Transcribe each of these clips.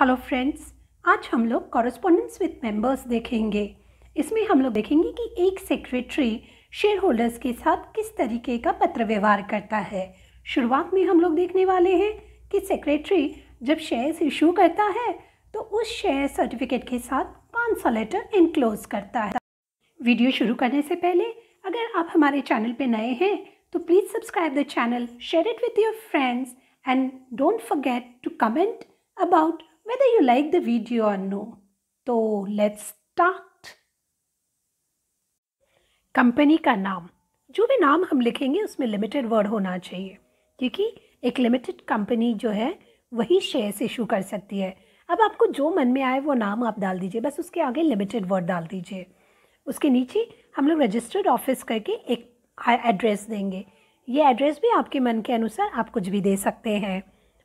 Hello friends आज हम लोग कॉरस्पॉन्डेंस विथ मेंबर्स देखेंगे इसमें हम लोग देखेंगे कि एक सेक्रेटरी शेयर होल्डर्स के साथ किस तरीके का पत्र व्यवहार करता है शुरुआत में हम लोग देखने वाले हैं कि सेक्रेटरी जब शेयर्स इशू करता है तो उस शेयर सर्टिफिकेट के साथ कौन सा लेटर इनक्लोज करता है वीडियो शुरू करने से पहले अगर आप हमारे चैनल पर नए हैं तो please subscribe the channel share it with your friends and don't forget to comment about whether you like the video or no. तो लेट्स start. कंपनी का नाम जो भी नाम हम लिखेंगे उसमें लिमिटेड वर्ड होना चाहिए क्योंकि एक लिमिटेड कंपनी जो है वही शेयर्स इशू कर सकती है अब आपको जो मन में आए वो नाम आप डाल दीजिए बस उसके आगे लिमिटेड वर्ड डाल दीजिए उसके नीचे हम लोग रजिस्टर्ड ऑफिस करके एक एड्रेस देंगे ये एड्रेस भी आपके मन के अनुसार आप कुछ भी दे सकते हैं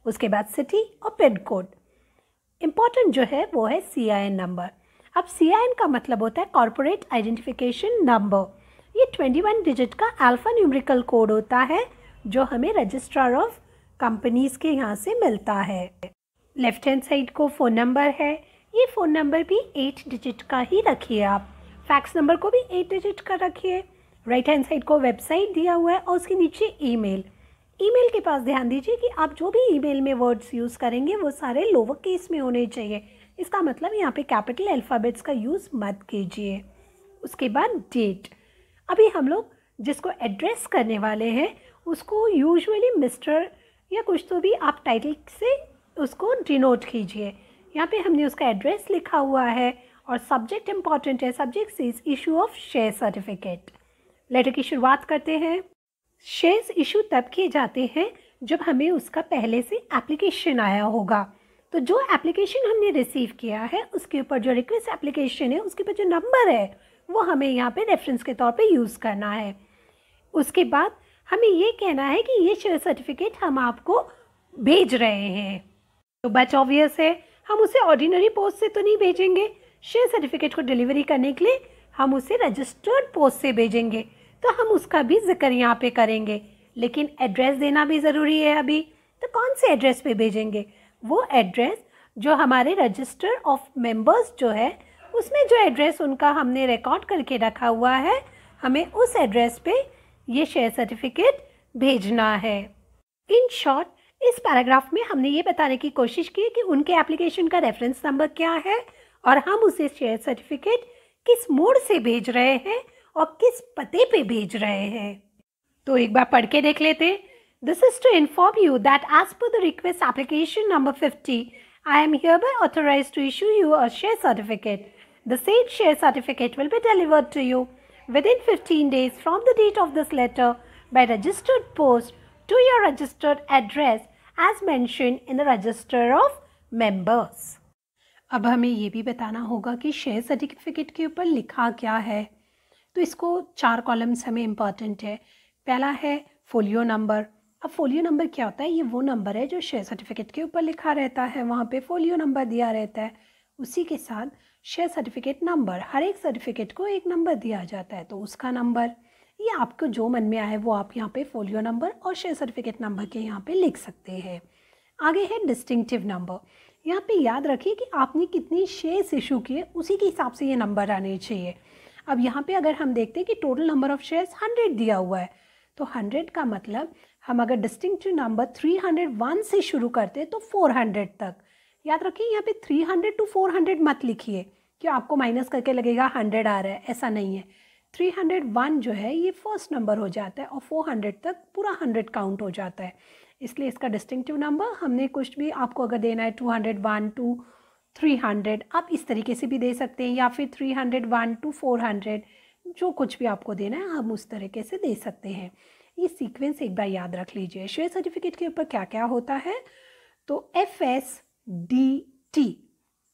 उसके बाद सिटी और पिन कोड इम्पॉर्टेंट जो है वो है सी आई एन नंबर अब सी आई एन का मतलब होता है कॉरपोरेट आइडेंटिफिकेशन नंबर ये ट्वेंटी वन डिजिट का अल्फ़ा न्यूमरिकल कोड होता है जो हमें रजिस्ट्रार ऑफ कंपनीज़ के यहाँ से मिलता है लेफ्ट हैंड साइड को फ़ोन नंबर है ये फ़ोन नंबर भी एट डिजिट का ही रखिए आप फैक्स नंबर को भी एट डिजिट का रखिए राइट हैंड साइड को वेबसाइट दिया हुआ है और उसके नीचे ईमेल ईमेल के पास ध्यान दीजिए कि आप जो भी ईमेल में वर्ड्स यूज़ करेंगे वो सारे लोअर केस में होने चाहिए इसका मतलब यहाँ पे कैपिटल अल्फ़ाबेट्स का यूज़ मत कीजिए उसके बाद डेट अभी हम लोग जिसको एड्रेस करने वाले हैं उसको यूजुअली मिस्टर या कुछ तो भी आप टाइटल से उसको डिनोट कीजिए यहाँ पे हमने उसका एड्रेस लिखा हुआ है और सब्जेक्ट इम्पॉर्टेंट है subject is issue of share certificate letter की शुरुआत करते हैं शेयर्स इशू तब किए जाते हैं जब हमें उसका पहले से एप्लीकेशन आया होगा तो जो एप्लीकेशन हमने रिसीव किया है उसके ऊपर जो रिक्वेस्ट एप्लीकेशन है उसके ऊपर जो नंबर है वो हमें यहाँ पे रेफरेंस के तौर पे यूज़ करना है उसके बाद हमें ये कहना है कि ये शेयर सर्टिफिकेट हम आपको भेज रहे हैं तो बच ऑबियस है हम उसे ऑर्डिनरी पोस्ट से तो नहीं भेजेंगे शेयर सर्टिफिकेट को डिलीवरी करने के लिए हम उसे रजिस्टर्ड पोस्ट से भेजेंगे तो हम उसका भी जिक्र यहाँ पे करेंगे लेकिन एड्रेस देना भी ज़रूरी है अभी तो कौन से एड्रेस पे भेजेंगे वो एड्रेस जो हमारे रजिस्टर ऑफ मेंबर्स जो है उसमें जो एड्रेस उनका हमने रिकॉर्ड करके रखा हुआ है हमें उस एड्रेस पे ये शेयर सर्टिफिकेट भेजना है इन शॉर्ट इस पैराग्राफ में हमने ये बताने की कोशिश की कि उनके एप्लीकेशन का रेफरेंस नंबर क्या है और हम उसे शेयर सर्टिफिकेट किस मोड से भेज रहे हैं और किस पते पे भेज रहे हैं तो एक बार पढ़ के देख लेते this is to inform you that as per the request application number fifty I am hereby authorise to issue you a share certificate the same share certificate will be delivered to you within fifteen days from the date of this letter by registered post to your registered address as mention in the register of members अब हमें ये भी बताना होगा कि share certificate के ऊपर लिखा क्या है तो इसको चार कॉलम्स हमें इम्पॉर्टेंट है पहला है फोलियो नंबर अब फोलियो नंबर क्या होता है ये वो नंबर है जो शेयर सर्टिफिकेट के ऊपर लिखा रहता है वहाँ पे फोलियो नंबर दिया रहता है उसी के साथ शेयर सर्टिफिकेट नंबर हर एक सर्टिफिकेट को एक नंबर दिया जाता है तो उसका नंबर ये आपको जो मन में आए वो आप यहाँ पे फोलियो नंबर और शेयर सर्टिफिकेट नंबर के यहाँ पे लिख सकते हैं आगे है डिस्टिंगटिव नंबर यहाँ पे याद रखिए कि आपने कितने शेयर्स इशू किए उसी के हिसाब से ये नंबर आने चाहिए अब यहाँ पे अगर हम देखते हैं कि total number of shares hundred दिया हुआ है तो हंड्रेड का मतलब हम अगर distinctive number three hundred one से शुरू करते हैं तो फोर हंड्रेड तक याद रखिए यहाँ पे three hundred to four hundred मत लिखिए कि आपको माइनस करके लगेगा हंड्रेड आ रहा है ऐसा नहीं है थ्री हंड्रेड वन जो है ये फर्स्ट नंबर हो जाता है और फोर हंड्रेड तक पूरा हंड्रेड काउंट हो जाता है इसलिए इसका डिस्टिंक्टिव नंबर हमने कुछ भी आपको अगर देना है two hundred one to three hundred आप इस तरीके से भी दे सकते हैं या फिर three hundred one to four hundred जो कुछ भी आपको देना है हम उस तरीके से दे सकते हैं ये सीक्वेंस एक बार याद रख लीजिए शेयर सर्टिफिकेट के ऊपर क्या क्या होता है तो F S D T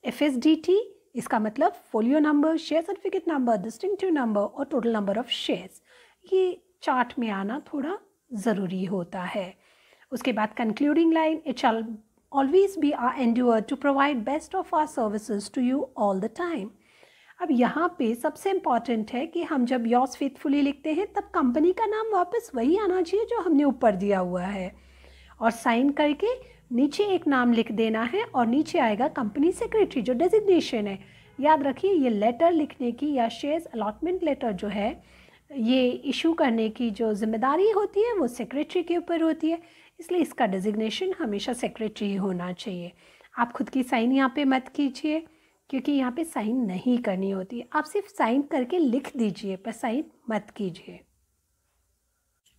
F S D T इसका मतलब folio number share certificate number distinctive number और टोटल नंबर ऑफ शेयर्स ये चार्ट में आना थोड़ा ज़रूरी होता है उसके बाद concluding line it shall always be our endure to provide best of our services to you all the time अब यहाँ पे सबसे इम्पॉर्टेंट है कि हम जब योर्स फेथफुली लिखते हैं तब कंपनी का नाम वापस वही आना चाहिए जो हमने ऊपर दिया हुआ है और साइन करके नीचे एक नाम लिख देना है और नीचे आएगा कंपनी सेक्रेटरी जो डेजिग्नेशन है याद रखिए ये लेटर लिखने की या शेयर्स अलॉटमेंट लेटर जो है ये इशू करने की जो जिम्मेदारी होती है वो सेक्रेटरी के ऊपर होती है इसलिए इसका डिजिग्नेशन हमेशा सेक्रेटरी ही होना चाहिए आप खुद की साइन यहाँ पे मत कीजिए क्योंकि यहाँ पे साइन नहीं करनी होती आप सिर्फ साइन करके लिख दीजिए पर साइन मत कीजिए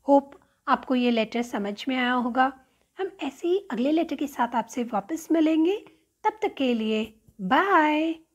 होप आपको ये लेटर समझ में आया होगा हम ऐसे ही अगले लेटर के साथ आपसे वापस मिलेंगे तब तक के लिए बाय